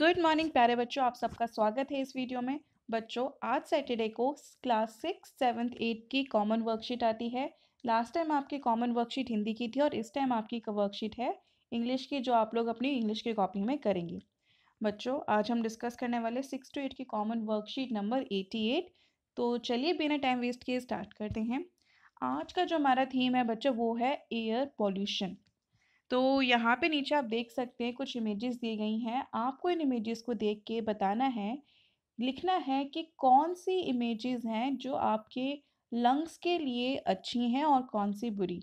good morning प्यारे बच्चों आप सबका स्वागत है इस वीडियो में बच्चों आज सैटरडे को क्लास सिक्स सेवन्थ एट की कॉमन वर्कशीट आती है लास्ट टाइम आपकी कॉमन वर्कशीट हिंदी की थी और इस टाइम आपकी वर्कशीट है इंग्लिश की जो आप लोग अपनी इंग्लिश की कॉपी में करेंगे बच्चों आज हम डिस्कस करने वाले सिक्स टू एट की common worksheet number eighty eight तो चलिए बिना टाइम वेस्ट किए स्टार्ट करते हैं आज का जो हमारा थीम है बच्चों वो है एयर पॉल्यूशन तो यहाँ पे नीचे आप देख सकते हैं कुछ इमेजेस दी गई हैं आपको इन इमेजेस को देख के बताना है लिखना है कि कौन सी इमेजेस हैं जो आपके लंग्स के लिए अच्छी हैं और कौन सी बुरी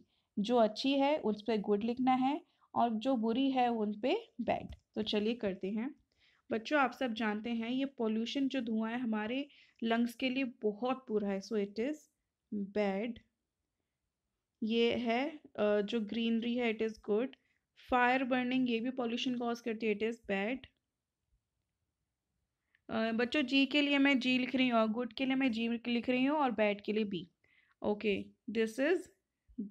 जो अच्छी है उस पर गुड लिखना है और जो बुरी है उन पर बैड तो चलिए करते हैं बच्चों आप सब जानते हैं ये पोल्यूशन जो धुआं है हमारे लंग्स के लिए बहुत बुरा है सो इट इज़ बैड ये है जो ग्रीनरी है it is good fire burning ये भी पॉल्यूशन कॉज करती है इट इज़ बैड बच्चों जी के लिए मैं जी लिख रही हूँ और गुड के लिए मैं जी लिख रही हूँ और बैड के लिए B okay this is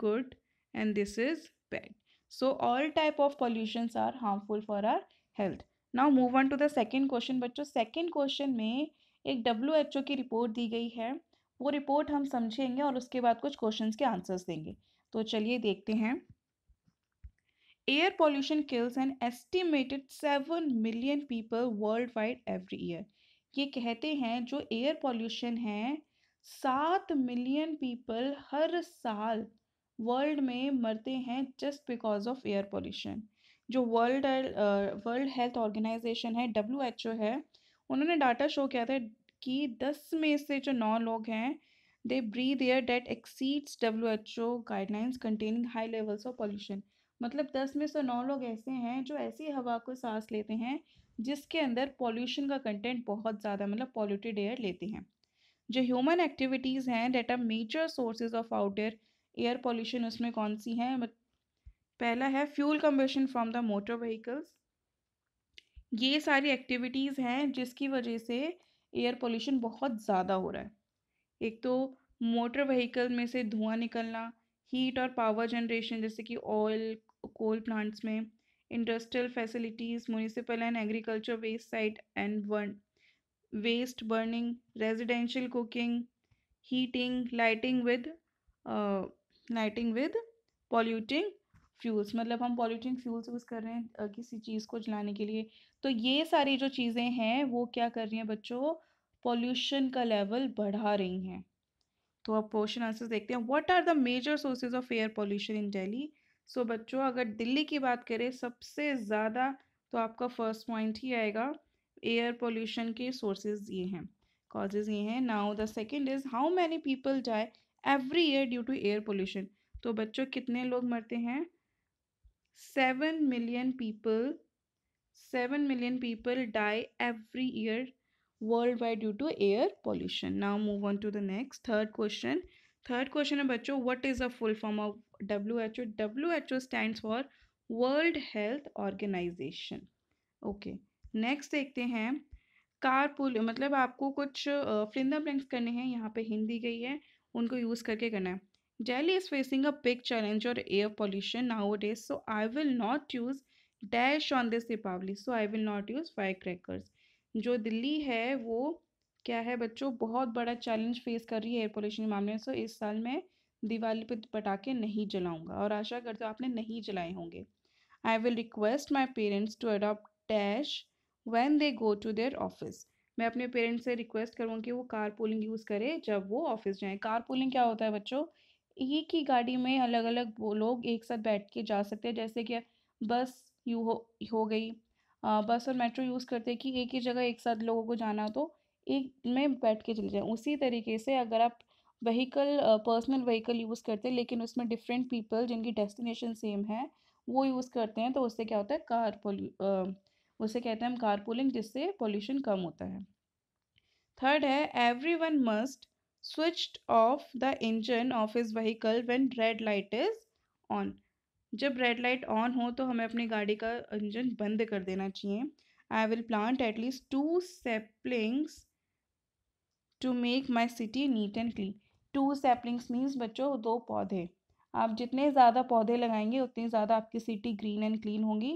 good and this is bad so all type of pollution are harmful for our health now move on to the second question बच्चों सेकेंड क्वेश्चन में एक डब्ल्यू एच ओ की report दी गई है वो report हम समझेंगे और उसके बाद कुछ क्वेश्चंस के आंसर्स देंगे तो चलिए देखते हैं air pollution kills an estimated seven million people worldwide every year ये कहते हैं जो एयर पॉल्यूशन है सात मिलियन पीपल हर साल वर्ल्ड में मरते हैं just because of air pollution जो वर्ल्ड वर्ल्ड हेल्थ ऑर्गेनाइजेशन है डब्ल्यू एच ओ है उन्होंने डाटा शो किया था कि दस में से जो नौ लोग हैं they breathe air that exceeds W H O guidelines containing high levels of pollution मतलब दस में से नौ लोग ऐसे हैं जो ऐसी हवा को सांस लेते हैं जिसके अंदर पॉल्यूशन का कंटेंट बहुत ज़्यादा मतलब पॉल्यूटेड एयर लेते हैं जो ह्यूमन एक्टिविटीज़ हैं that are major sources of outer air pollution उसमें कौन सी हैं पहला है fuel combustion from the motor vehicles ये सारी एक्टिविटीज़ हैं जिसकी वजह से एयर पोल्यूशन बहुत ज़्यादा हो रहा है एक तो मोटर व्हीकल में से धुआं निकलना हीट और पावर जनरेशन जैसे कि ऑयल कोल प्लांट्स में industrial facilities municipal and agriculture waste site and one waste burning residential cooking heating lighting with lighting with polluting fuels मतलब हम पॉल्यूटिंग फ्यूल्स यूज़ कर रहे हैं किसी चीज़ को जलाने के लिए तो ये सारी जो चीज़ें हैं वो क्या कर रही हैं बच्चों पॉल्यूशन का लेवल बढ़ा रही हैं तो अब क्वेश्चन आंसर देखते हैं what are the major sources of air pollution in Delhi so so, बच्चों अगर दिल्ली की बात करें सबसे ज़्यादा तो आपका फर्स्ट पॉइंट ही आएगा एयर पोल्यूशन के सोर्सेज ये हैं कॉजेज ये हैं now the second is how many people जाए every year due to air pollution तो बच्चों कितने लोग मरते हैं seven million people seven million people die every year worldwide due to air pollution now move on to the next third question third question है बच्चों what is a full form of W H O W H O stand for world health organization okay next देखते हैं पुल मतलब आपको कुछ फ्रिंदा blanks करने हैं यहाँ पे हिंदी गई है उनको यूज़ करके करना है daily is facing a big challenge और air pollution nowadays so I will not use dash on this Deepawali so I will not use fire crackers जो दिल्ली है वो क्या है बच्चों बहुत बड़ा चैलेंज फेस कर रही है एयर पोल्यूशन के मामले में सो इस साल मैं दिवाली पर पटाखे नहीं जलाऊंगा और आशा करते हो आपने नहीं जलाए होंगे I will request my parents to adopt dash when they go to their office मैं अपने पेरेंट्स से रिक्वेस्ट करूँगा कि वो कार पोलिंग यूज़ करें जब वो ऑफिस जाएँ कार पोलिंग क्या होता है बच्चों एक ही गाड़ी में अलग अलग लोग एक साथ बैठ के जा सकते हैं जैसे कि बस यू हो हो गई आ, बस और मेट्रो यूज़ करते हैं कि एक ही जगह एक साथ लोगों को जाना तो एक में बैठ के चले जाएँ उसी तरीके से अगर आप वहीकल पर्सनल व्हीकल यूज़ करते हैं लेकिन उसमें डिफरेंट पीपल जिनकी डेस्टिनेशन सेम है वो यूज़ करते हैं तो उससे क्या होता है कार पोल्यू उसे कहते हैं हम कार पोलिंग जिससे पोल्यूशन कम होता है थर्ड है everyone must switch off the engine of is vehicle when red light is on जब रेड लाइट ऑन हो तो हमें अपनी गाड़ी का इंजन बंद कर देना चाहिए I will plant at least two saplings to make my city neat and clean two saplings means बच्चों दो पौधे आप जितने ज़्यादा पौधे लगाएंगे उतनी ज़्यादा आपकी सिटी ग्रीन एंड क्लीन होगी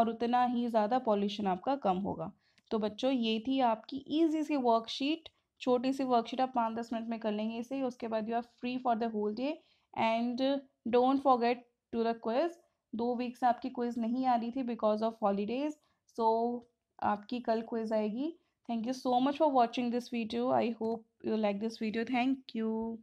और उतना ही ज़्यादा पॉल्यूशन आपका कम होगा तो बच्चों ये थी आपकी ईजी सी वर्कशीट छोटी सी वर्कशीट आप पाँच दस मिनट में कर लेंगे इसे उसके बाद you are free for the whole day and don't forget to the quiz दो वीक से आपकी क्विज नहीं आ रही थी बिकॉज ऑफ हॉलीडेज सो आपकी कल क्विज आएगी thank you so much for watching this video i hope you like this video thank you